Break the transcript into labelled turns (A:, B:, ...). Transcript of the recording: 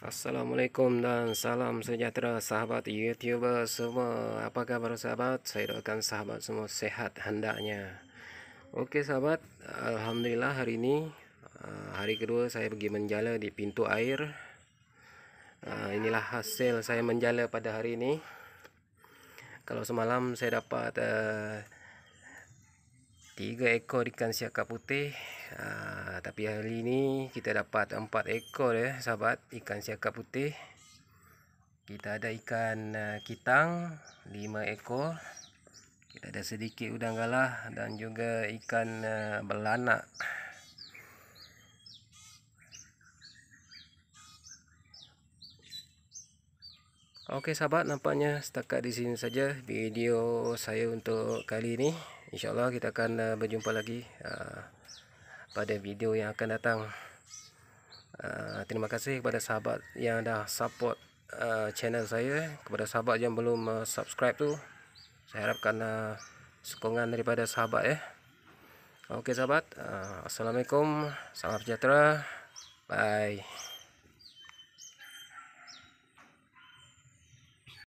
A: Assalamualaikum dan salam sejahtera sahabat youtuber semua Apa khabar sahabat? Saya doakan sahabat semua sehat hendaknya Ok sahabat, Alhamdulillah hari ini uh, Hari kedua saya pergi menjala di pintu air uh, Inilah hasil saya menjala pada hari ini Kalau semalam Saya dapat uh, tiga ekor ikan siakap putih ha, tapi hari ini kita dapat empat ekor ya sahabat ikan siakap putih kita ada ikan uh, kitang lima ekor kita ada sedikit udang galah dan juga ikan uh, belanak Okey sahabat nampaknya setakat di sini saja video saya untuk kali ini. InsyaAllah kita akan uh, berjumpa lagi uh, pada video yang akan datang. Uh, terima kasih kepada sahabat yang dah support uh, channel saya. Kepada sahabat yang belum uh, subscribe tu. Saya harapkan uh, sokongan daripada sahabat ya. Eh. Okey sahabat. Uh, Assalamualaikum. Salam sejahtera. Bye.